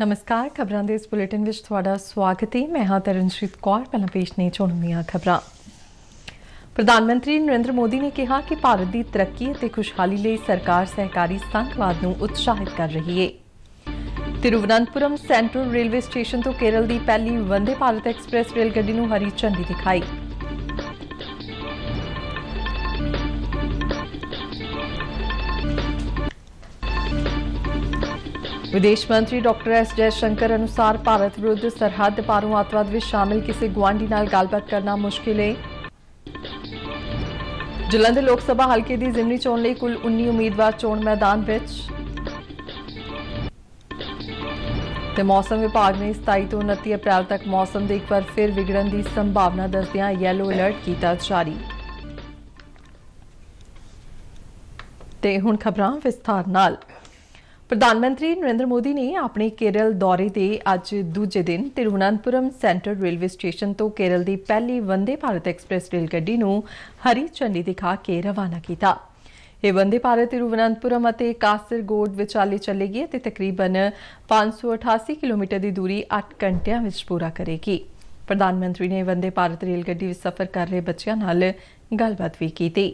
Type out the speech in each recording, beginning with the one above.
ਨਮਸਕਾਰ ਖਬਰਾਂ ਦੇ ਇਸ ਬੁਲੇਟਿਨ ਵਿੱਚ ਤੁਹਾਡਾ ਸਵਾਗਤ ਹੈ ਮੈਂ ਹਾਂ ਤਰਨਜੀਤ ਕੌਰ ਪਹਿਲਾਂ ਪੇਸ਼ ਨੇ ਚੋਣਵੀਆਂ ਖਬਰਾਂ ਪ੍ਰਧਾਨ ਮੰਤਰੀ ਨਰਿੰਦਰ ਮੋਦੀ ਨੇ ਕਿਹਾ ਕਿ ਭਾਰਤ ਦੀ ਤਰੱਕੀ ਅਤੇ ਖੁਸ਼ਹਾਲੀ ਲਈ ਸਰਕਾਰ ਸਹਿਕਾਰੀ ਸੰਘਵਾਦ ਨੂੰ ਉਤਸ਼ਾਹਿਤ ਕਰ ਰਹੀ ਹੈ ਤਿਰੂਵਨੰਤਪੁਰਮ ਸੈਂਟਰਲ ਰੇਲਵੇ ਸਟੇਸ਼ਨ ਤੋਂ ਕੇਰਲ ਦੀ ਪਹਿਲੀ ਵੰਦੇ ਭਾਰਤ ਐਕਸਪ੍ਰੈਸ ਰੇਲ ਗੱਡੀ ਨੂੰ ਹਰੀ ਝੰਡੀ ਦਿਖਾਈ ਵਿਦੇਸ਼ ਮੰਤਰੀ ਡਾਕਟਰ ਐਸ ਜੈ ਸ਼ੰਕਰ ਅਨੁਸਾਰ ਭਾਰਤ ਵਿਰੁੱਧ ਸਰਹੱਦ ਪਾਰੋਂ ਆਤਵਾਦ ਵਿੱਚ ਸ਼ਾਮਿਲ ਕਿਸੇ ਗਵਾਂਢੀ ਨਾਲ ਗੱਲਬਾਤ ਕਰਨਾ ਮੁਸ਼ਕਿਲ ਹੈ ਜਲੰਧਰ ਲੋਕ ਸਭਾ ਹਲਕੇ ਦੀ ਜ਼ਿਮਨੀ ਚੋਣ ਲਈ ਕੁੱਲ 19 ਉਮੀਦਵਾਰ ਚੋਣ ਮੈਦਾਨ ਵਿੱਚ ਤੇ ਮੌਸਮ ਵਿਭਾਗ ਨੇ 27 ਤੋਂ 29 ਅਪ੍ਰੈਲ ਤੱਕ ਮੌਸਮ ਦੇ ਇੱਕ ਵਾਰ ਫਿਰ ਵਿਗੜਨ ਦੀ ਸੰਭਾਵਨਾ ਦੱਸਦਿਆਂ ਯੈਲੋ ਅਲਰਟ ਕੀਤਾ ਜਾਰੀ ਤੇ ਹੁਣ ਖਬਰਾਂ ਵਿਸਥਾਰ ਨਾਲ ਪ੍ਰਧਾਨ ਮੰਤਰੀ ਨਰਿੰਦਰ ਮੋਦੀ ਨੇ ਆਪਣੇ ਕੇਰਲ ਦੌਰੇ ਦੇ ਅੱਜ ਦੂਜੇ ਦਿਨ ਤਿਰੂਵਨੰਤਪੁਰਮ ਸੈਂਟਰ ਰੇਲਵੇ ਸਟੇਸ਼ਨ ਤੋਂ ਕੇਰਲ ਦੀ ਪਹਿਲੀ ਵੰਦੇ ਭਾਰਤ ਐਕਸਪ੍ਰੈਸ ਰੇਲ ਗੱਡੀ ਨੂੰ ਹਰੀ ਝੰਡੀ ਦਿਖਾ ਕੇ ਰਵਾਨਾ ਕੀਤਾ। ਇਹ ਵੰਦੇ ਭਾਰਤ ਤਿਰੂਵਨੰਤਪੁਰਮ ਅਤੇ ਕਾਸਰਗੋਡ ਵਿਚਾਲੇ ਚੱਲੇਗੀ ਤੇ ਤਕਰੀਬਨ 588 ਕਿਲੋਮੀਟਰ ਦੀ ਦੂਰੀ 8 ਘੰਟਿਆਂ ਵਿੱਚ ਪੂਰਾ ਕਰੇਗੀ। ਪ੍ਰਧਾਨ ਮੰਤਰੀ ਨੇ ਵੰਦੇ ਭਾਰਤ ਰੇਲ ਗੱਡੀ ਵਿੱਚ ਸਫ਼ਰ ਕਰ ਰਹੇ ਬੱਚਿਆਂ ਨਾਲ ਗੱਲਬਾਤ ਵੀ ਕੀਤੀ।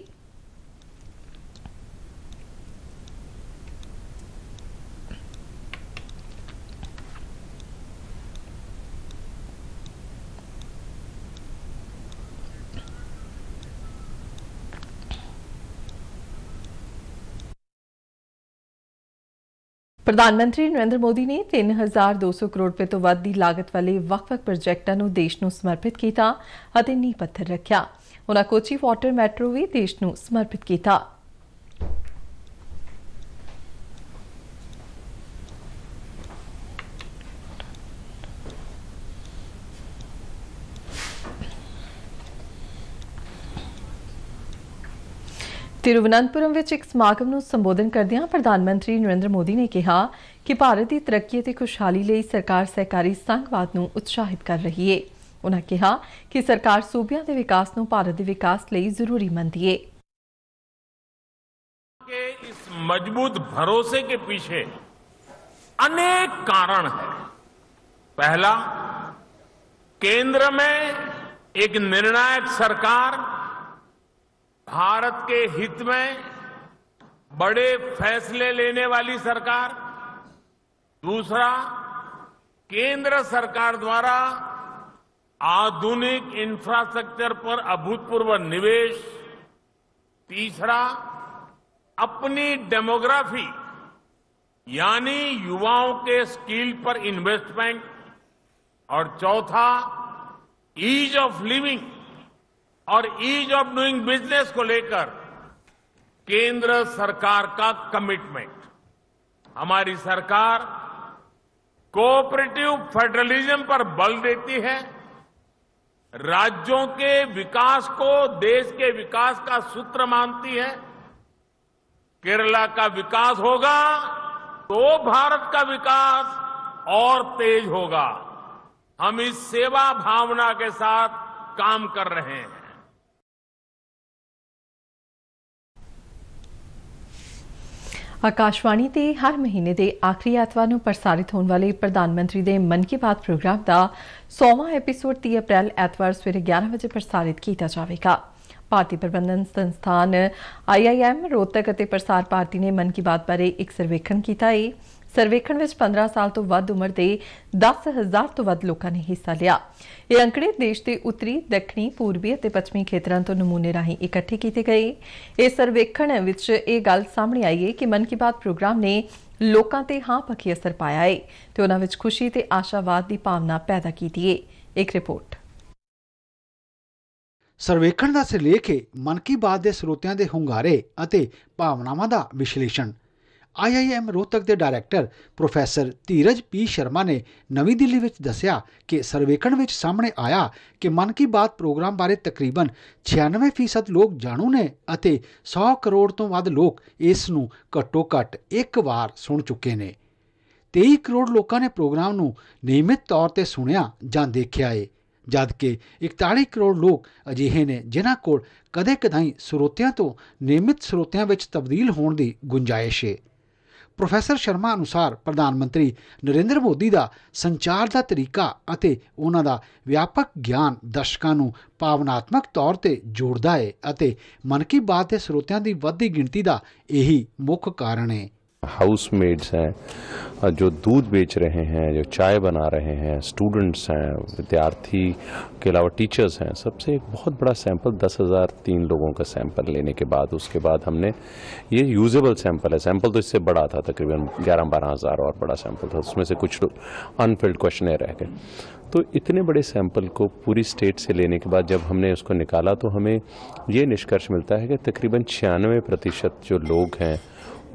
ਪ੍ਰਧਾਨ ਮੰਤਰੀ ਨਰਿੰਦਰ ਮੋਦੀ ਨੇ 3200 ਕਰੋੜ ਰੁਪਏ ਤੋਂ ਵੱਧ ਦੀ ਲਾਗਤ ਵਾਲੇ ਵੱਖ-ਵੱਖ ਪ੍ਰੋਜੈਕਟਾਂ ਨੂੰ ਦੇਸ਼ ਨੂੰ ਸਮਰਪਿਤ ਕੀਤਾ ਅਤੇ ਨੀਂਹ ਪੱਥਰ ਰੱਖਿਆ ਉਹਨਾਂ ਕੋਚੀ ਵਾਟਰ ਮੈਟਰੋ ਵੀ ਦੇਸ਼ ਨੂੰ ਸਮਰਪਿਤ ਕੀਤਾ ਤਿਰੁਵਨੰਤਪੁਰਮ ਵਿੱਚ ਇੱਕ ਸਮਾਗਮ ਨੂੰ ਸੰਬੋਧਨ ਕਰਦਿਆਂ ਪ੍ਰਧਾਨ ਮੰਤਰੀ ਨਰਿੰਦਰ ਮੋਦੀ ਨੇ ਕਿਹਾ ਕਿ ਭਾਰਤ ਦੀ ਤਰੱਕੀ ਅਤੇ ਖੁਸ਼ਹਾਲੀ ਲਈ ਸਰਕਾਰ ਸਹਿਕਾਰੀ ਸੰਘਵਾਦ ਨੂੰ ਉਤਸ਼ਾਹਿਤ ਕਰ ਰਹੀ ਹੈ। ਉਨ੍ਹਾਂ ਕਿਹਾ ਕਿ ਸਰਕਾਰ ਸੂਬਿਆਂ ਦੇ ਵਿਕਾਸ ਨੂੰ ਭਾਰਤ ਦੇ ਵਿਕਾਸ ਲਈ ਜ਼ਰੂਰੀ ਮੰਨਦੀ ਹੈ। के इस मजबूत भरोसे के पीछे अनेक कारण हैं। पहला केंद्र में एक निर्णायक सरकार भारत के हित में बड़े फैसले लेने वाली सरकार दूसरा केंद्र सरकार द्वारा आधुनिक इंफ्रास्ट्रक्चर पर अभूतपूर्व निवेश तीसरा अपनी डेमोग्राफी यानी युवाओं के स्किल पर इन्वेस्टमेंट और चौथा ईज ऑफ लिविंग और ईज ऑफ डूइंग बिजनेस को लेकर केंद्र सरकार का कमिटमेंट हमारी सरकार कोऑपरेटिव फेडरलिज्म पर बल देती है राज्यों के विकास को देश के विकास का सूत्र मानती है केरला का विकास होगा तो भारत का विकास और तेज होगा हम इस सेवा भावना के साथ काम कर रहे हैं ਆਕਾਸ਼ਵਾਣੀ ਤੇ ਹਰ ਮਹੀਨੇ ਦੇ ਆਖਰੀ ਐਤਵਾਰ ਨੂੰ ਪ੍ਰਸਾਰਿਤ ਹੋਣ ਵਾਲੇ ਪ੍ਰਧਾਨ ਮੰਤਰੀ ਦੇ ਮਨ ਕੀ ਬਾਤ ਪ੍ਰੋਗਰਾਮ ਦਾ 100ਵਾਂ ਐਪੀਸੋਡ 30 ਅਪ੍ਰੈਲ ਐਤਵਾਰ ਸਵੇਰੇ 11 ਵਜੇ ਪ੍ਰਸਾਰਿਤ ਕੀਤਾ ਜਾਵੇਗਾ। ਭਾਰਤੀ ਪ੍ਰਬੰਧਨ ਸੰਸਥਾਨ IIM ਰੋਤਕ ਅਤੇ ਪ੍ਰਸਾਰ ਭਾਰਤੀ ਨੇ ਮਨ ਕੀ ਬਾਤ ਬਾਰੇ ਇੱਕ ਸਰਵੇਖਣ ਕੀਤਾ ਹੈ। ਸਰਵੇਖਣ ਵਿੱਚ 15 ਸਾਲ ਤੋਂ ਵੱਧ ਉਮਰ ਦੇ 10000 ਤੋਂ ਵੱਧ ਲੋਕਾਂ ਨੇ ਹਿੱਸਾ ਲਿਆ ਇਹ ਅੰਕੜੇ ਦੇਸ਼ ਦੇ ਉੱਤਰੀ ਦੱਖਣੀ ਪੂਰਬੀ ਅਤੇ ਪੱਛਮੀ ਖੇਤਰਾਂ ਤੋਂ ਨਮੂਨੇ ਰਾਹੀਂ ਇਕੱਠੇ ਕੀਤੇ ਗਏ ਇਹ ਸਰਵੇਖਣ ਵਿੱਚ ਇਹ ਗੱਲ ਸਾਹਮਣੇ ਆਈ ਹੈ ਕਿ ਮਨ ਕੀ ਬਾਤ ਪ੍ਰੋਗਰਾਮ ਨੇ ਲੋਕਾਂ ਤੇ ਹਾਂ ਪੱਕੀ ਅਸਰ ਪਾਇਆ ਹੈ ਤੇ ਉਹਨਾਂ ਵਿੱਚ ਖੁਸ਼ੀ ਤੇ ਆਸ਼ਾਵਾਦ ਦੀ ਭਾਵਨਾ ਪੈਦਾ ਕੀਤੀ ਹੈ ਇੱਕ ਰਿਪੋਰਟ ਸਰਵੇਖਣ ਦਾ ਸਿਰਲੇਖ ਹੈ ਮਨ ਕੀ ਬਾਤ ਦੇ ਸਰੋਤਿਆਂ ਦੇ ਹੁੰਗਾਰੇ ਅਤੇ ਭਾਵਨਾਵਾਂ ਦਾ ਵਿਸ਼ਲੇਸ਼ਣ ਆਈਆਈਐਮ ਰੋਹਤਕ ਦੇ director professor Dheeraj P Sharma ਨੇ ਨਵੀਂ ਦਿੱਲੀ ਵਿੱਚ ਦੱਸਿਆ ਕਿ ਸਰਵੇਖਣ ਵਿੱਚ ਸਾਹਮਣੇ ਆਇਆ ਕਿ ਮਨ ਕੀ ਬਾਤ ਪ੍ਰੋਗਰਾਮ ਬਾਰੇ ਤਕਰੀਬਨ 96% ਲੋਕ ਜਾਣੂ ਨੇ ਅਤੇ 100 ਕਰੋੜ ਤੋਂ ਵੱਧ ਲੋਕ ਇਸ ਨੂੰ ਘੱਟੋ-ਘੱਟ ਇੱਕ ਵਾਰ ਸੁਣ ਚੁੱਕੇ ਨੇ 23 ਕਰੋੜ ਲੋਕਾਂ ਨੇ ਪ੍ਰੋਗਰਾਮ ਨੂੰ ਨਿਯਮਿਤ ਤੌਰ ਤੇ ਸੁਣਿਆ ਜਾਂ ਦੇਖਿਆ ਜਦ ਜਦਕਿ 41 ਕਰੋੜ ਲੋਕ ਅਜਿਹੇ ਨੇ ਜਿਨ੍ਹਾਂ ਕੋਲ ਕਦੇ-ਕਦਾਈ ਸਰੋਤਿਆਂ ਤੋਂ ਨਿਯਮਿਤ ਸਰੋਤਿਆਂ ਵਿੱਚ ਤਬਦੀਲ ਹੋਣ ਦੀ ਗੁੰਜਾਇਸ਼ ਹੈ ਪ੍ਰੋਫੈਸਰ ਸ਼ਰਮਾ ਅਨੁਸਾਰ ਪ੍ਰਧਾਨ ਮੰਤਰੀ ਨਰਿੰਦਰ ਮੋਦੀ ਦਾ ਸੰਚਾਰ ਦਾ ਤਰੀਕਾ ਅਤੇ ਉਹਨਾਂ ਦਾ ਵਿਆਪਕ ਗਿਆਨ ਦਰਸ਼ਕਾਂ ਨੂੰ ਭਾਵਨਾਤਮਕ ਤੌਰ ਤੇ ਜੋੜਦਾ ਹੈ ਅਤੇ ਮਨ ਕੀ ਬਾਤ ਦੇ ਸਰੋਤਿਆਂ ਦੀ ਵੱਧਦੀ ਗਿਣਤੀ ਦਾ ਇਹੀ ਮੁੱਖ ਕਾਰਨ ਹੈ हाउस मेड्स हैं जो दूध बेच रहे हैं जो चाय बना रहे हैं स्टूडेंट्स हैं विद्यार्थी के अलावा टीचर्स हैं सबसे एक बहुत बड़ा सैंपल दस हज़ार तीन लोगों का सैंपल लेने के बाद उसके बाद हमने ये यूजेबल सैंपल है सैंपल तो इससे बड़ा था तकरीबन ग्यारह बारह हज़ार और बड़ा सैंपल था उसमें से कुछ अनफिल्ड क्वेश्चन रह गए तो इतने बड़े सैंपल को पूरी स्टेट से लेने के बाद जब हमने उसको निकाला तो हमें ये निष्कर्ष मिलता है कि तकरीबन छियानवे प्रतिशत जो लोग हैं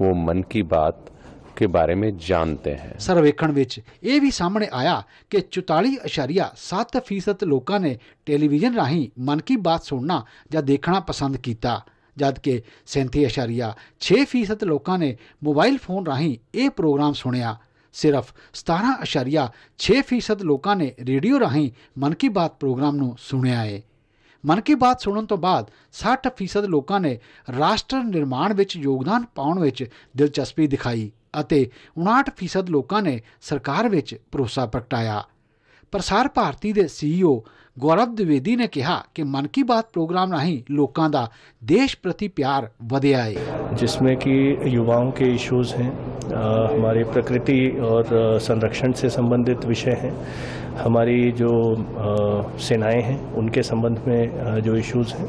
ਉਹ ਮਨ ਕੀ ਬਾਤ ਕੇ ਬਾਰੇ ਮੇ ਜਾਣਤੇ ਹੈ ਸਰਵੇਖਣ ਵਿੱਚ ਇਹ ਵੀ ਸਾਹਮਣੇ ਆਇਆ ਕਿ 44.7% ਲੋਕਾਂ ਨੇ ਟੈਲੀਵਿਜ਼ਨ ਰਾਹੀਂ ਮਨ ਕੀ ਬਾਤ ਸੁਣਨਾ ਜਾਂ ਦੇਖਣਾ ਪਸੰਦ ਕੀਤਾ ਜਦਕਿ 37.6% ਲੋਕਾਂ ਨੇ ਮੋਬਾਈਲ ਫੋਨ ਰਾਹੀਂ ਇਹ ਪ੍ਰੋਗਰਾਮ ਸੁਣਿਆ ਸਿਰਫ 17.6% ਲੋਕਾਂ ਨੇ ਰੇਡੀਓ ਰਾਹੀਂ ਮਨ ਕੀ ਬਾਤ ਪ੍ਰੋਗਰਾਮ ਨੂੰ ਸੁਣਿਆ ਹੈ ਮਨ ਕੀ ਬਾਤ ਸੁਣਨ ਤੋਂ ਬਾਅਦ 60% ਲੋਕਾਂ ਨੇ ਰਾਸ਼ਟਰ ਨਿਰਮਾਣ ਵਿੱਚ ਯੋਗਦਾਨ ਪਾਉਣ ਵਿੱਚ ਦਿਲਚਸਪੀ ਦਿਖਾਈ ਅਤੇ 59% ਲੋਕਾਂ ਨੇ ਸਰਕਾਰ ਵਿੱਚ ਭਰੋਸਾ ਪ੍ਰਗਟਾਇਆ ਪ੍ਰਸਾਰ ਭਾਰਤੀ ਦੇ ਸੀਈਓ e ਗੌਰਵ ਦਿਵੇਦੀ ਨੇ ਕਿਹਾ ਕਿ ਮਨ ਕੀ ਬਾਤ ਪ੍ਰੋਗਰਾਮ ਰਾਹੀਂ ਲੋਕਾਂ ਦਾ ਦੇਸ਼ ਪ੍ਰਤੀ ਪਿਆਰ ਵਧਿਆ ਹੈ ਜਿਸ ਵਿੱਚ ਕਿ युवाओं ਕੇ ਇਸ਼ੂਜ਼ हैं हमारे ਪ੍ਰਕਿਰਤੀ ਔਰ संरक्षण ਸੇ ਸੰਬੰਧਿਤ ਵਿਸ਼ੇ हैं हमारी जो सेनाएं हैं उनके संबंध में जो इश्यूज़ हैं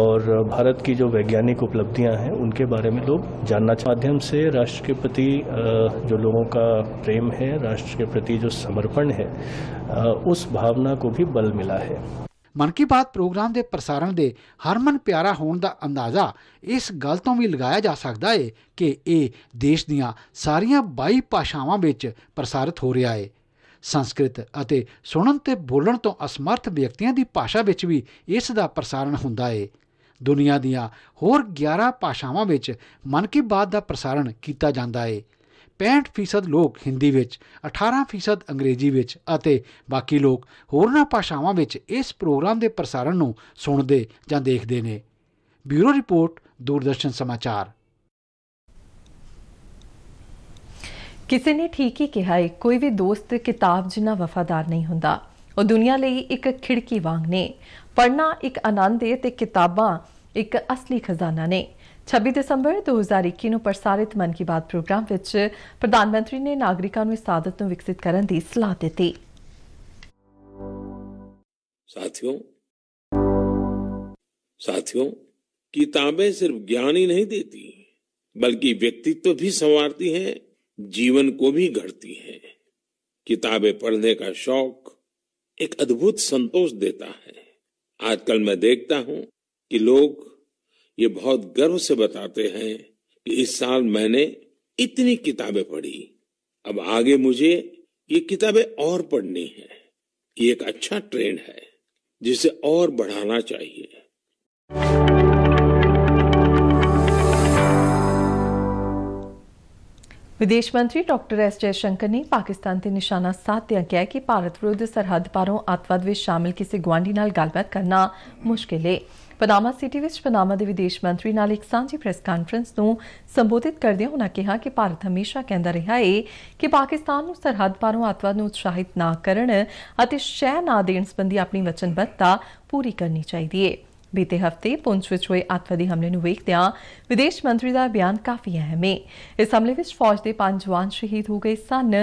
और भारत की जो वैज्ञानिक उपलब्धियां हैं उनके बारे में लोग जानना चाहते माध्यम से राष्ट्र के प्रति जो लोगों का प्रेम है राष्ट्र के प्रति जो समर्पण है उस भावना को भी बल मिला है मन की बात प्रोग्राम के प्रसारण के ਹਰਮਨ प्यारा होने का अंदाजा इस गल ਤੋਂ तो भी ਲਗਾਇਆ जा सकता है कि ਇਹ देश ਦੀਆਂ ਸਾਰੀਆਂ बई भाषावान प्रसारित हो रहा है ਸੰਸਕ੍ਰਿਤ ਅਤੇ ਸੁਣਨ ਤੇ ਬੋਲਣ ਤੋਂ ਅਸਮਰਥ ਵਿਅਕਤੀਆਂ ਦੀ ਭਾਸ਼ਾ ਵਿੱਚ ਵੀ ਇਸ ਦਾ ਪ੍ਰਸਾਰਣ ਹੁੰਦਾ ਹੈ ਦੁਨੀਆ ਦੀਆਂ ਹੋਰ 11 ਭਾਸ਼ਾਵਾਂ ਵਿੱਚ ਮਨ ਕੀ ਬਾਤ ਦਾ ਪ੍ਰਸਾਰਣ ਕੀਤਾ ਜਾਂਦਾ ਹੈ 65% ਲੋਕ ਹਿੰਦੀ ਵਿੱਚ 18% ਅੰਗਰੇਜ਼ੀ ਵਿੱਚ ਅਤੇ ਬਾਕੀ ਲੋਕ ਹੋਰਨਾਂ ਭਾਸ਼ਾਵਾਂ ਵਿੱਚ ਇਸ ਪ੍ਰੋਗਰਾਮ ਦੇ ਪ੍ਰਸਾਰਣ ਨੂੰ ਸੁਣਦੇ ਜਾਂ ਦੇਖਦੇ ਨੇ ਬਿਊਰੋ ਰਿਪੋਰਟ ਦੂਰਦਰਸ਼ਨ ਸਮਾਚਾਰ ਕਿਸੇ ਨੇ ਠੀਕ ਹੀ ਕਿਹਾ ਹੈ ਕੋਈ ਵੀ ਦੋਸਤ ਕਿਤਾਬ ਜਿੰਨਾ ਵਫਾਦਾਰ ਨਹੀਂ ਹੁੰਦਾ ਉਹ ਦੁਨੀਆ ਲਈ ਇੱਕ ਖਿੜਕੀ ਵਾਂਗ ਨੇ ਪੜਨਾ ਇੱਕ ਆਨੰਦ ਹੈ ਤੇ ਕਿਤਾਬਾਂ ਇੱਕ ਅਸਲੀ ਖਜ਼ਾਨਾ ਨੇ 26 ਦਸੰਬਰ 2021 ਨੂੰ ਪ੍ਰਸਾਰਿਤ ਮਨ ਕੀ ਬਾਤ ਪ੍ਰੋਗਰਾਮ ਵਿੱਚ ਪ੍ਰਧਾਨ ਮੰਤਰੀ ਨੇ ਨਾਗਰਿਕਾਂ ਨੂੰ ਇਸ ਆਦਤ ਨੂੰ ਵਿਕਸਿਤ ਕਰਨ ਦੀ ਸਲਾਹ ਦਿੱਤੀ ਸਾਥੀਓ साथियों किताबें ਸਿਰਫ ਗਿਆਨ ਹੀ ਨਹੀਂ ਦਿੰਦੀ ਬਲਕਿ ਵਿਅਕਤੀਤਵ ਵੀ संवारती ਹੈ जीवन को भी घड़ती हैं किताबें पढ़ने का शौक एक अद्भुत संतोष देता है आजकल मैं देखता हूं कि लोग ये बहुत गर्व से बताते हैं कि इस साल मैंने इतनी किताबें पढ़ी अब आगे मुझे ये किताबें और पढ़नी है ये एक अच्छा ट्रेंड है जिसे और बढ़ाना चाहिए ਵਿਦੇਸ਼ ਮੰਤਰੀ ਡਾਕਟਰ ਐਸ ਜੈ ਸ਼ੰਕਰ ਨੇ ਪਾਕਿਸਤਾਨ ਤੇ ਨਿਸ਼ਾਨਾ ਸਾਧਿਆ ਕਿਹਾ ਕਿ ਭਾਰਤ ਵਿਰੁੱਧ ਸਰਹੱਦ ਪਾਰੋਂ ਆਤਵਾਦ ਵਿੱਚ ਸ਼ਾਮਿਲ ਕਿਸੇ ਗਵਾਂਢੀ ਨਾਲ ਗੱਲਬਾਤ ਕਰਨਾ ਮੁਸ਼ਕਿਲ ਹੈ ਪਨਾਮਾ ਸਿਟੀ ਵਿੱਚ ਪਨਾਮਾ ਦੇ ਵਿਦੇਸ਼ ਮੰਤਰੀ ਨਾਲ ਇੱਕ ਸਾਂਝੀ ਪ੍ਰੈਸ ਕਾਨਫਰੰਸ ਨੂੰ ਸੰਬੋਧਿਤ ਕਰਦਿਆਂ ਉਹਨਾਂ ਕਿਹਾ ਕਿ ਭਾਰਤ ਹਮੇਸ਼ਾ ਕਹਿੰਦਾ ਰਿਹਾ ਹੈ ਕਿ ਪਾਕਿਸਤਾਨ ਨੂੰ ਸਰਹੱਦ ਪਾਰੋਂ ਆਤਵਾਦ ਨੂੰ ਉਤਸ਼ਾਹਿਤ ਨਾ ਕਰਨ ਅਤੇ ਸ਼ੈ ਨਾ ਦੇਣ ਸੰਬੰਧੀ ਆਪਣੀ ਵਚਨਬੱਧਤਾ ਪੂਰੀ ਕਰਨੀ ਚਾਹੀਦੀ ਹੈ ਬੀਤੇ ਹਫਤੇ ਪੁੰਛ ਵਿੱਚ ਹੋਏ ਆਤਵਾਦੀ ਹਮਲੇ ਨੂੰ ਵੇਖਦਿਆਂ ਵਿਦੇਸ਼ ਮੰਤਰੀ ਦਾ ਬਿਆਨ ਕਾਫੀ ਅਹਿਮ ਹੈ ਇਸ ਹਮਲੇ ਵਿੱਚ ਫੌਜ ਦੇ ਪੰਜ ਜਵਾਨ ਸ਼ਹੀਦ ਹੋ ਗਏ ਸਨ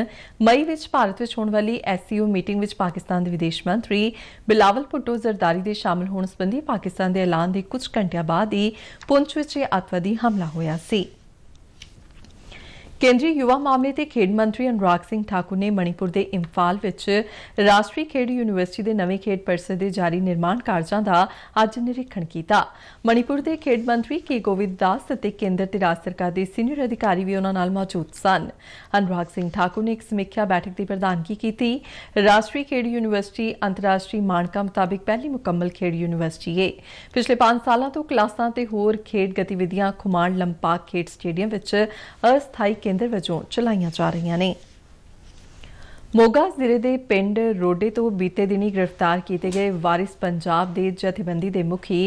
ਮਈ ਵਿੱਚ ਭਾਰਤ ਵਿੱਚ ਹੋਣ ਵਾਲੀ ਐਸਸੀਓ ਮੀਟਿੰਗ ਵਿੱਚ ਪਾਕਿਸਤਾਨ ਦੇ ਵਿਦੇਸ਼ ਮੰਤਰੀ ਬਿਲਾਵਲ ਭੁੱਟੋ ਜ਼ਰਦਾਰੀ ਦੇ ਸ਼ਾਮਲ ਹੋਣ ਸੰਬੰਧੀ ਪਾਕਿਸਤਾਨ ਦੇ ਐਲਾਨ ਦੇ ਕੁਝ ਘੰਟਿਆਂ ਬਾਅਦ ਹੀ ਪੁੰਛ ਵਿੱਚ ਇਹ ਆਤਵਾਦੀ ਹਮਲਾ ਹੋਇਆ ਸੀ ਕੇਂਦਰੀ ਯੁਵਾ ਮਾਮਲੇ ਤੇ ਖੇਡ ਮੰਤਰੀ ਅਨੁਰਾਗ ਸਿੰਘ ਠਾਕੁਰ ਨੇ ਮਣੀਪੁਰ ਦੇ ਇੰਫਾਲ ਵਿੱਚ ਰਾਸ਼ਟਰੀ ਖੇਡ ਯੂਨੀਵਰਸਿਟੀ ਦੇ ਨਵੇਂ ਖੇਡ ਪਰਿਸਰ ਦੇ ਜਾਰੀ ਨਿਰਮਾਣ ਕਾਰਜਾਂ ਦਾ ਅੱਜ ਨਿਰੀਖਣ ਕੀਤਾ ਮਣੀਪੁਰ ਦੇ ਖੇਡ ਮੰਤਰੀ ਕੇ ਗੋਵਿੰਦ ਦਾਸ ਅਤੇ ਕੇਂਦਰ ਤੇ ਰਾਜ ਸਰਕਾਰ ਦੇ ਸੀਨੀਅਰ ਅਧਿਕਾਰੀ ਵੀ ਉਹਨਾਂ ਨਾਲ ਮੌਜੂਦ ਸਨ ਅਨੁਰਾਗ ਸਿੰਘ ਠਾਕੁਰ ਨੇ ਇੱਕ ਸਮੀਖਿਆ ਬੈਠਕ ਦੀ ਪ੍ਰਧਾਨਗੀ ਕੀਤੀ ਰਾਸ਼ਟਰੀ ਖੇਡ ਯੂਨੀਵਰਸਿਟੀ ਅੰਤਰਰਾਸ਼ਟਰੀ ਮਾਨਕਾਂ ਮੁਤਾਬਿਕ ਪਹਿਲੀ ਮੁਕੰਮਲ ਖੇਡ ਯੂਨੀਵਰਸਿਟੀ ਹੈ ਪਿਛਲੇ 5 ਸਾਲਾਂ ਤੋਂ ਕਲਾਸਾਂ ਤੇ ਹੋਰ ਖੇਡ ਗਤੀਵਿਧੀਆਂ ਖੁਮਾਨ ਲੰਪਾਕ ਖੇਡ ਸਟੇਡੀਅਮ ਵਿੱਚ ਅਸਥਾਈ ਕੇਂਦਰ ਵਜੋਂ ਚਲਾਈਆਂ ਜਾ ਰਹੀਆਂ ਨੇ ਮੋਗਾ ਜ਼ਿਲ੍ਹੇ ਦੇ ਪਿੰਡ ਰੋਡੇ ਤੋਂ ਬੀਤੇ ਦਿਨੀ ਗ੍ਰਿਫਤਾਰ ਕੀਤੇ ਗਏ ਵਾਰਿਸ ਪੰਜਾਬ ਦੇ ਜਥੇਬੰਦੀ ਦੇ ਮੁਖੀ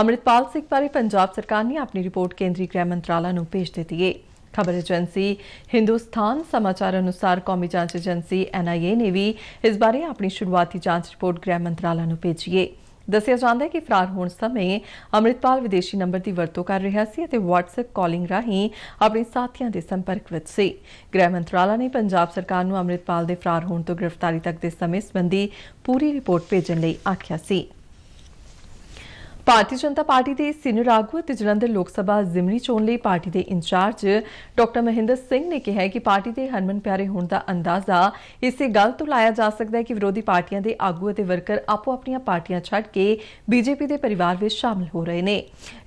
ਅਮਰਿਤਪਾਲ ਸਿੰਘ ਬਾਰੇ ਪੰਜਾਬ ਸਰਕਾਰ ਨੇ ਆਪਣੀ ਰਿਪੋਰਟ ਕੇਂਦਰੀ ਗ੍ਰਹਿ ਮੰਤਰਾਲਾ ਨੂੰ ਭੇਜ ਦਿੱਤੀ ਹੈ ਖਬਰ ਏਜੰਸੀ ਹਿੰਦੁਸਤਾਨ ਸਮਾਚਾਰ ਅਨੁਸਾਰ ਕੌਮੀ ਜਾਂਚ ਏਜੰਸੀ ਐਨਆਈਏ ਨੇ ਵੀ ਇਸ ਬਾਰੇ ਆਪਣੀ ਸ਼ੁਰੂਆਤੀ ਜਾਂਚ ਰਿਪੋਰਟ ਗ੍ਰਹਿ ਮੰਤਰਾਲਾ ਨੂੰ ਭੇਜੀ ਹੈ ਦੱਸਿਆ ਜਾਂਦਾ ਹੈ ਕਿ ਫਰਾਰ ਹੋਣ ਸਮੇਂ ਅਮਰਿਤਪਾਲ ਵਿਦੇਸ਼ੀ ਨੰਬਰ ਦੀ ਵਰਤੋਂ ਕਰ ਰਿਹਾ ਸੀ ਅਤੇ WhatsApp ਕਾਲਿੰਗ ਰਾਹੀਂ ਆਪਣੇ ਸਾਥੀਆਂ ਦੇ ਸੰਪਰਕ ਵਿੱਚ ਸੀ ਗ੍ਰਹਿ ਮੰਤਰਾਲਾ ਨੇ ਪੰਜਾਬ ਸਰਕਾਰ ਨੂੰ ਅਮਰਿਤਪਾਲ ਦੇ ਫਰਾਰ ਹੋਣ ਤੋਂ ਗ੍ਰਿਫਤਾਰੀ ਤੱਕ ਦੇ ਸਮੇਂ ਸੰਬੰਧੀ ਪੂਰੀ ਰਿਪੋਰਟ ਭੇਜਣ ਲਈ ਆਖਿਆ ਸੀ ਭਾਰਤੀ ਜਨਤਾ ਪਾਰਟੀ ਦੇ ਸੀਨੀਅਰ ਆਗੂ ਅਤੇ ਜਲੰਧਰ ਲੋਕ ਸਭਾ ਜ਼ਿਮਨੀ ਚੋਣ ਲਈ ਪਾਰਟੀ ਦੇ ਇੰਚਾਰਜ ਡਾਕਟਰ ਮਹਿੰਦਰ ਸਿੰਘ ਨੇ ਕਿਹਾ ਕਿ ਪਾਰਟੀ ਦੇ ਹਰਮਨ ਪਿਆਰੇ ਹੋਣ ਦਾ ਅੰਦਾਜ਼ਾ ਇਸੇ ਗੱਲ ਤੋਂ ਲਾਇਆ ਜਾ ਸਕਦਾ ਹੈ ਕਿ ਵਿਰੋਧੀ ਪਾਰਟੀਆਂ ਦੇ ਆਗੂ ਅਤੇ ਵਰਕਰ ਆਪੋ ਆਪਣੀਆਂ ਪਾਰਟੀਆਂ ਛੱਡ ਕੇ ਬੀਜੇਪੀ ਦੇ ਪਰਿਵਾਰ ਵਿੱਚ ਸ਼ਾਮਲ ਹੋ ਰਹੇ ਨੇ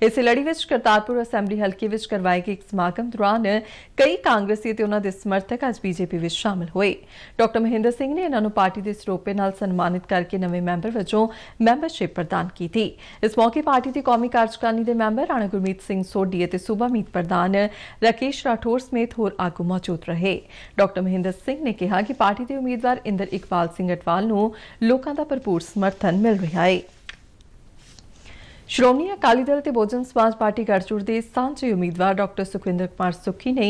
ਇਸ ਲੜੀ ਵਿੱਚ ਕਰਤਾਰਪੁਰ ਅਸੈਂਬਲੀ ਹਲਕੇ ਵਿੱਚ ਕਰਵਾਏ ਗਏ ਇੱਕ ਸਮਾਗਮ ਦੌਰਾਨ ਕਈ ਕਾਂਗਰਸੀ ਅਤੇ ਉਹਨਾਂ ਦੇ ਸਮਰਥਕ ਅੱਜ ਬੀਜੇਪੀ ਵਿੱਚ ਸ਼ਾਮਲ ਹੋਏ ਡਾਕਟਰ ਮਹਿੰਦਰ ਸਿੰਘ ਨੇ ਇਹਨਾਂ ਨੂੰ ਪਾਰਟੀ ਦੇ ਸਰੋਪੇ ਨਾਲ ਸਨਮਾਨਿਤ ਕਰਕੇ ਨਵੇਂ ਮੈਂਬਰ ਵਜੋਂ ਮੈਂਬਰਸ਼ਿਪ ਪ੍ਰਦਾਨ ਕੀਤੀ ਇਸ ਮੌਕੇ ਮੌਕੇ ਪਾਰਟੀ ਦੀ ਕੌਮੀ ਕਾਰਜਕਾਰਨੀ ਦੇ ਮੈਂਬਰ ਰਾਣਾ ਗੁਰਮੀਤ ਸਿੰਘ ਸੋਢੀ ਅਤੇ ਸੂਬਾ ਮੀਤ ਪ੍ਰਧਾਨ ਰਕੇਸ਼ ਰਾਠੌਰ ਸਮੇਤ ਹੋਰ ਆਗੂ ਮੌਜੂਦ ਰਹੇ ਡਾਕਟਰ ਮਹਿੰਦਰ ਸਿੰਘ ਨੇ ਕਿਹਾ ਕਿ ਪਾਰਟੀ ਦੇ ਉਮੀਦਵਾਰ ਇੰਦਰ ਇਕਬਾਲ ਸਿੰਘ ਅਟਵਾਲ ਨੂੰ ਲੋਕਾਂ ਦਾ ਭਰਪੂਰ ਸਮਰਥਨ ਮਿਲ ਰਿਹਾ ਹੈ ਸ਼੍ਰੋਮਣੀ ਅਕਾਲੀ ਦਲ ਤੇ ਬੋਜਨ ਸਮਾਜ ਪਾਰਟੀ ਗੜਚੁੜ ਦੇ ਸਾਂਝੇ ਉਮੀਦਵਾਰ ਡਾਕਟਰ ਸੁਖਿੰਦਰ ਕੁਮਾਰ ਸੁਖੀ ਨੇ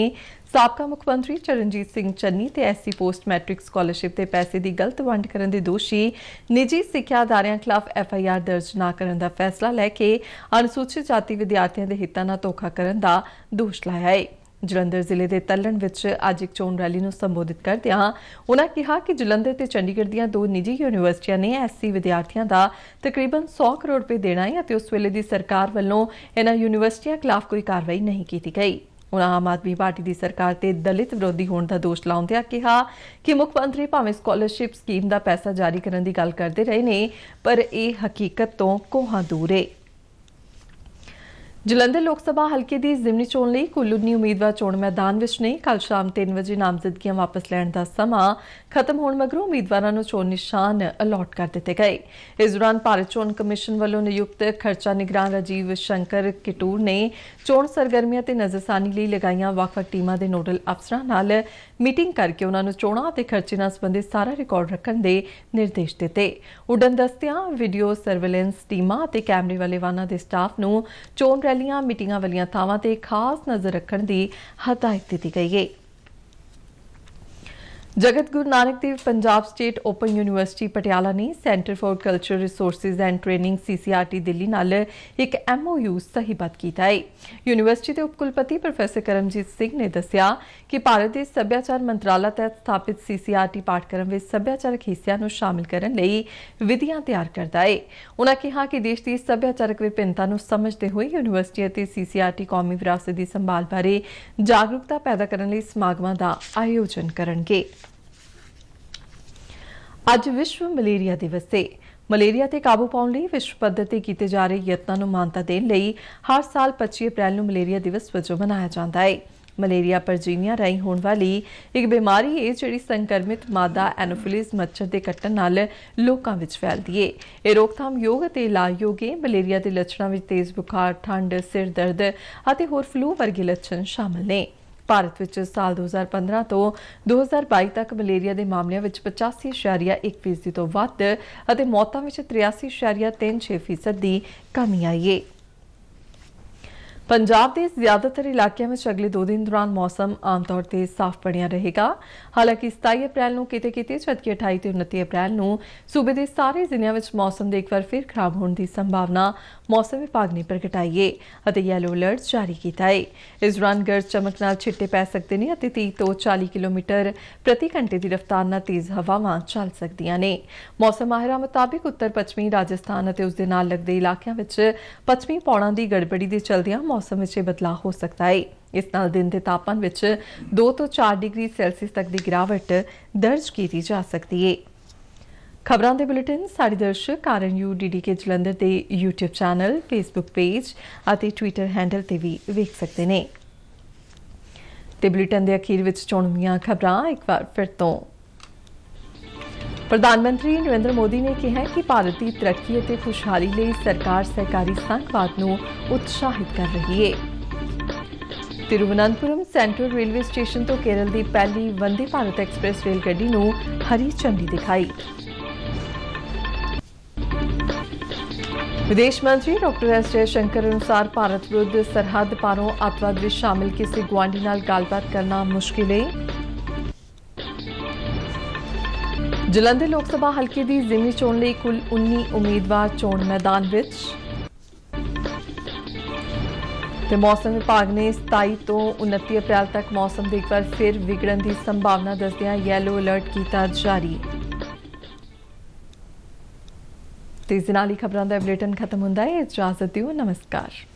ਸਾਬਕਾ ਮੁੱਖ ਮੰਤਰੀ ਚਰਨਜੀਤ ਸਿੰਘ ਚੰਨੀ ਤੇ ਐਸਸੀ ਪੋਸਟ ਮੈਟ੍ਰਿਕ ਸਕਾਲਰਸ਼ਿਪ ਤੇ ਪੈਸੇ ਦੀ ਗਲਤ ਵੰਡ ਕਰਨ ਦੇ ਦੋਸ਼ੀ ਨਿੱਜੀ ਸਿੱਖਿਆ ਅਦਾਰਿਆਂ ਖਿਲਾਫ ਐਫਆਈਆਰ ਦਰਜ ਨਾ ਕਰਨ ਦਾ ਫੈਸਲਾ ਲੈ ਕੇ ਅਨੁਸੂਚਿਤ ਜਾਤੀ ਵਿਦਿਆਰਥੀਆਂ ਦੇ ਹਿੱਤਾਂ ਨਾਲ ਧੋਖਾ ਕਰਨ ਦਾ ਦੋਸ਼ ਲਾਇਆ ਹੈ ਜਲੰਧਰ ਜ਼ਿਲ੍ਹੇ ਦੇ ਤੱਲਣ ਵਿੱਚ ਅੱਜ ਇੱਕ ਚੋਣ ਰੈਲੀ ਨੂੰ ਸੰਬੋਧਿਤ ਕਰਦਿਆਂ ਉਹਨਾਂ ਕਿਹਾ ਕਿ ਜਲੰਧਰ ਤੇ ਚੰਡੀਗੜ੍ਹ ਦੀਆਂ ਦੋ ਨਿੱਜੀ ਯੂਨੀਵਰਸਿਟੀਆਂ ਨੇ ਐਸਸੀ ਵਿਦਿਆਰਥੀਆਂ ਦਾ ਤਕਰੀਬਨ 100 ਕਰੋੜ ਰੁਪਏ ਦੇਣਾ ਹੈ ਅਤੇ ਉਸ ਵੇਲੇ ਦੀ ਸਰਕਾਰ ਵੱਲੋਂ ਇਹਨਾਂ ਯੂਨੀਵਰਸਿਟੀਆਂ ਖਿਲਾਫ ਕੋਈ ਕਾਰਵਾਈ ਨਹੀਂ ਕੀਤੀ ਗਈ ਉਹਨਾਂ ਆਮ ਆਦਮੀ ਪਾਰਟੀ ਦੀ ਸਰਕਾਰ ਤੇ ਦਲਿਤ ਵਿਰੋਧੀ ਹੋਣ ਦਾ ਦੋਸ਼ ਲਾਉਂਦੇ ਆ ਕਿਹਾ ਕਿ ਮੁੱਖ ਮੰਤਰੀ ਭਾਵੇਂ ਸਕਾਲਰਸ਼ਿਪ ਸਕੀਮ ਦਾ ਪੈਸਾ ਜਾਰੀ ਕਰਨ ਦੀ ਗੱਲ ਕਰਦੇ ਰਹੇ ਨੇ ਪਰ ਇਹ ਹਕੀਕਤ ਤੋਂ ਕੋਹਾਂ ਦੂਰ ਹੈ ਜਲੰਧਰ ਲੋਕ ਸਭਾ ਹਲਕੇ ਦੀ ਜ਼ਿਮਨੀ ਚੋਣ ਲਈ ਕੁੱਲੂ ਦੀ ਉਮੀਦਵਾਰ ਚੋਣ ਮੈਦਾਨ ਵਿੱਚ ਨਹੀਂ ਕੱਲ ਸ਼ਾਮ 3 ਵਜੇ ਨਾਮਜ਼ਦਗੀਆਂ ਵਾਪਸ ਲੈਣ ਦਾ ਸਮਾਂ ਖਤਮ ਹੋਣ ਮਗਰੋਂ ਉਮੀਦਵਾਰਾਂ ਨੂੰ ਚੋਣ ਨਿਸ਼ਾਨ ਅਲਾਟ ਕਰ ਦਿੱਤੇ ਗਏ ਇਸ ਦੌਰਾਨ ਭਾਰਤ ਚੋਣ ਕਮਿਸ਼ਨ ਵੱਲੋਂ ਨਿਯੁਕਤ ਖਰਚਾ ਨਿਗਰਾਨ ਰਾਜੀਵ ਸ਼ੰਕਰ ਕਿਟੂਰ ਨੇ ਚੋਣ ਸਰਗਰਮੀਆਂ ਤੇ ਨਜ਼ਰਸਾਨੀ ਲਈ ਲਗਾਈਆਂ ਵੱਖ-ਵੱਖ ਟੀਮਾਂ ਦੇ ਨੋਡਲ ਅਫਸਰਾਂ ਨਾਲ ਮੀਟਿੰਗ ਕਰਕੇ ਉਹਨਾਂ ਨੂੰ ਚੋਣਾਂ ਤੇ ਖਰਚੇ ਨਾਲ ਸੰਬੰਧਿਤ ਸਾਰਾ ਰਿਕਾਰਡ ਰੱਖਣ ਦੇ ਨਿਰਦੇਸ਼ ਦਿੱਤੇ ਉਡਨ ਦਸਤਿਆਂ ਵੀਡੀਓ ਸਰਵੇਲੈਂਸ ਟੀਮਾਂ ਤੇ ਕੈਮਰੇ ਵਾਲੇ ਵਾਹਨਾਂ ਦੇ ਸਟਾਫ ਨੂੰ ਚੋਣ ਪਹਿਲੀਆਂ ਮੀਟਿੰਗਾਂ ਵਾਲੀਆਂ ਥਾਵਾਂ ਤੇ ਖਾਸ ਨਜ਼ਰ ਰੱਖਣ ਦੀ ਹਦਾਇਤ ਦਿੱਤੀ ਗਈ ਹੈ Jagat Guru Nanak Dev Punjab state open university Patiala ਨੇ centre for culture resources and training CCRT Delhi ਨਾਲ ਇੱਕ ਐਮਓਯੂ ਸਹੀਬੱਧ ਕੀਤਾ ਹੈ ਯੂਨੀਵਰਸਿਟੀ ਦੇ ਉਪਕੁਲਪਤੀ ਪ੍ਰੋਫੈਸਰ ਕਰਮਜੀਤ ਸਿੰਘ ਨੇ ਦੱਸਿਆ ਕਿ ਭਾਰਤ ਦੇ ਸੱਭਿਆਚਾਰ ਮੰਤਰਾਲਾ ਤਹਿਤ ਸਥਾਪਿਤ ਸੀਸੀਆਰਟੀ ਪਾਠਕ੍ਰਮ ਵਿੱਚ ਸੱਭਿਆਚਾਰਕ ਹਿੱਸਿਆਂ ਨੂੰ ਸ਼ਾਮਿਲ ਕਰਨ ਲਈ ਵਿਧੀਆਂ ਤਿਆਰ ਕਰਦਾ ਹੈ ਉਹਨਾਂ ਕਿਹਾ ਕਿ ਦੇਸ਼ ਦੀ ਸੱਭਿਆਚਾਰਕ ਵਿਭਿੰਨਤਾ ਨੂੰ ਸਮਝਦੇ ਹੋਏ ਯੂਨੀਵਰਸਿਟੀ ਅਤੇ ਸੀਸੀਆਰਟੀ ਕੌਮੀ ਵਿਰਾਸਤ ਦੀ ਸੰਭਾਲ ਬਾਰੇ ਜਾਗਰੂਕਤਾ ਪੈਦਾ ਕਰਨ ਲਈ ਸਮਾਗਮਾਂ ਦਾ ਆਯੋਜਨ ਕਰਨਗੇ ਅੱਜ ਵਿਸ਼ਵ ਮਲੇਰੀਆ ਦਿਵਸ ਹੈ ਮਲੇਰੀਆ ਤੇ ਕਾਬੂ ਪਾਉਣ ਲਈ ਵਿਸ਼ਵ ਪੱਧਰ ਤੇ ਕੀਤੇ ਜਾ ਰਹੇ ਯਤਨਾਂ ਨੂੰ ਮਾਨਤਾ ਦੇਣ ਲਈ ਹਰ ਸਾਲ 25 ਅਪ੍ਰੈਲ ਨੂੰ ਮਲੇਰੀਆ ਦਿਵਸ ਵਜੋਂ ਮਨਾਇਆ ਜਾਂਦਾ ਹੈ ਮਲੇਰੀਆ ਪਰਜੀਨੀਆ ਰਾਈ ਹੋਣ ਵਾਲੀ ਇੱਕ ਬਿਮਾਰੀ ਹੈ ਜਿਹੜੀ ਸੰਕਰਮਿਤ ਮਾਦਾ ਐਨੋਫਿਲਿਸ ਮੱਛਰ ਦੇ ਕੱਟਣ ਨਾਲ ਲੋਕਾਂ ਵਿੱਚ ਫੈਲਦੀ ਹੈ ਇਹ ਰੋਕਥਾਮ ਯੋਗ ਅਤੇ ਇਲਾਜਯੋਗ ਹੈ ਮਲੇਰੀਆ ਦੇ ਲੱਛਣਾਂ ਵਿੱਚ ਤੇਜ਼ ਬੁਖਾਰ ਠੰਡ ਸਿਰ ਦਰਦ ਅਤੇ ਹੋਰ ਫਲੂ ਵਰਗੇ ਲੱਛਣ ਸ਼ਾਮਲ ਨੇ ਭਾਰਤ ਵਿੱਚ ਸਾਲ 2015 ਤੋਂ 2022 ਤੱਕ ਮਲੇਰੀਆ ਦੇ ਮਾਮਲਿਆਂ ਵਿੱਚ 85.1% ਤੋਂ ਵੱਧ ਅਤੇ ਮੌਤਾਂ ਵਿੱਚ 83.36% ਦੀ ਕਮੀ ਆਈ ਹੈ ਪੰਜਾਬ ਦੇ ਜ਼ਿਆਦਾਤਰ ਇਲਾਕਿਆਂ ਵਿੱਚ ਅਗਲੇ 2 ਦਿਨ ਦੌਰਾਨ ਮੌਸਮ ਆਮ ਤੌਰ ਤੇ ਸਾਫ਼ ਬਣਿਆ ਰਹੇਗਾ ਹਾਲਾਂਕਿ 27 ਅਪ੍ਰੈਲ ਨੂੰ ਕਿਤੇ ਕਿਤੇ ਜਦਕਿ 28 ਤੇ 29 ਅਪ੍ਰੈਲ ਨੂੰ ਸੂਬੇ ਦੇ ਸਾਰੇ ਜ਼ਿਲ੍ਹਿਆਂ ਵਿੱਚ ਮੌਸਮ ਦੇ ਇੱਕ ਵਾਰ ਫਿਰ ਖਰਾਬ ਹੋਣ ਦੀ ਸੰਭਾਵਨਾ ਮੌਸਮ ਵਿਭਾਗ ਨੇ ਪ੍ਰਗਟਾਈ ਹੈ ਅਤੇ ਯੈਲੋ ਅਲਰਟ ਜਾਰੀ ਕੀਤਾ ਹੈ ਇਸ ਦੌਰਾਨ ਗਰਜ ਚਮਕ ਨਾਲ ਛਿੱਟੇ ਪੈ ਸਕਦੇ ਨੇ ਅਤੇ 30 ਤੋਂ 40 ਕਿਲੋਮੀਟਰ ਪ੍ਰਤੀ ਘੰਟੇ ਦੀ ਰਫ਼ਤਾਰ ਨਾਲ ਤੇਜ਼ ਹਵਾਵਾਂ ਚੱਲ ਸਕਦੀਆਂ ਨੇ ਮੌਸਮ ਮਾਹਿਰਾਂ ਮੁਤਾਬਕ ਉੱਤਰ ਪੱਛਮੀ ਰਾਜਸਥਾਨ ਅਤੇ ਉਸ ਦੇ ਨਾਲ ਲੱਗਦੇ ਇਲਾਕਿਆਂ ਵਿੱਚ ਪੱਛਮੀ ਪੌਣਾ ਦੀ ਗੜਬੜੀ ਦੇ ਚਲਦਿਆਂ ਮੌਸਮ ਵਿੱਚ ਬਦਲਾਅ ਹੋ ਸਕਦਾ ਹੈ ਇਸ ਨਾਲ ਦਿਨ ਦੇ ਤਾਪਮਾਨ ਵਿੱਚ 2 ਤੋਂ 4 ਡਿਗਰੀ ਸੈਲਸੀਅਸ ਤੱਕ ਦੀ ਗਿਰਾਵਟ ਦਰਜ ਕੀਤੀ ਜਾ ਸਕਦੀ ਹੈ ਖਬਰਾਂ ਦੇ ਬੁਲੇਟਿਨ ਸਾਡੇ ਦਰਸ਼ਕ ਆਰਨ ਯੂ ਡੀਡੀਕੇ ਜਲੰਧਰ ਦੇ YouTube ਚੈਨਲ Facebook ਪੇਜ ਅਤੇ Twitter ਹੈਂਡਲ ਤੇ ਵੀ ਵੇਖ ਸਕਦੇ ਨੇ ਤੇ ਬੁਲੇਟਿਨ ਦੇ ਅਖੀਰ ਵਿੱਚ ਚੋਣਵੀਆਂ ਖਬਰਾਂ ਇੱਕ ਵਾਰ ਫਿਰ ਤੋਂ ਪ੍ਰਧਾਨ ਮੰਤਰੀ ਨਰਿੰਦਰ ਮੋਦੀ ਨੇ ਕਿਹਾ ਕਿ ਭਾਰਤ ਦੀ ਤਰੱਕੀ ਅਤੇ ਖੁਸ਼ਹਾਲੀ ਲਈ ਸਰਕਾਰ ਸਹਿਕਾਰੀ ਸੰਘਵਾਦ ਨੂੰ ਉਤਸ਼ਾਹਿਤ ਕਰ ਰਹੀ ਹੈ। ਤਿਰੂਵਨੰਤਪੁਰਮ ਸੈਂਟਰਲ ਰੇਲਵੇ ਸਟੇਸ਼ਨ ਤੋਂ ਕੇਰਲ ਦੀ ਪਹਿਲੀ ਵੰਦੇ ਭਾਰਤ ਐਕਸਪ੍ਰੈਸ ਰੇਲ ਗੱਡੀ ਨੂੰ ਹਰੀ ਝੰਡੀ ਦਿਖਾਈ। ਵਿਦੇਸ਼ ਮੰਤਰੀ ਡਾਕਟਰ ਐਸ ਜੇ ਸ਼ੰਕਰ ਅਨੁਸਾਰ ਭਾਰਤ ਵਿਰੁੱਧ ਸਰਹੱਦ ਪਾਰੋਂ ਆਤਵਾਦ ਵਿੱਚ ਸ਼ਾਮਿਲ ਕਿਸੇ ਗਵਾਂਢੀ ਨਾਲ ਗੱਲਬਾਤ ਕਰਨਾ ਮੁਸ਼ਕਿਲ ਹੈ। ਜਲੰਧਰ ਲੋਕ ਸਭਾ ਹਲਕੇ ਦੀ ਜ਼ਿਮਨੀ ਚੋਣ ਲਈ ਕੁੱਲ 19 ਉਮੀਦਵਾਰ ਚੋਣ ਮੈਦਾਨ ਵਿੱਚ ਤੇ ਮੌਸਮ ਵਿਭਾਗ ਨੇ 27 ਤੋਂ 29 ਅਪ੍ਰੈਲ ਤੱਕ ਮੌਸਮ ਦੇ ਇੱਕ ਵਾਰ ਫਿਰ ਵਿਗੜਨ ਦੀ ਸੰਭਾਵਨਾ ਦੱਸਦਿਆਂ ਯੈਲੋ ਅਲਰਟ ਕੀਤਾ ਜਾਰੀ ਤੇ ਇਸ ਨਾਲ ਹੀ ਖਬਰਾਂ ਦਾ ਬੁਲੇਟਿਨ ਖਤਮ ਹੁੰਦਾ ਹੈ ਇਜਾਜ਼ਤ ਦਿਓ ਨਮਸਕਾਰ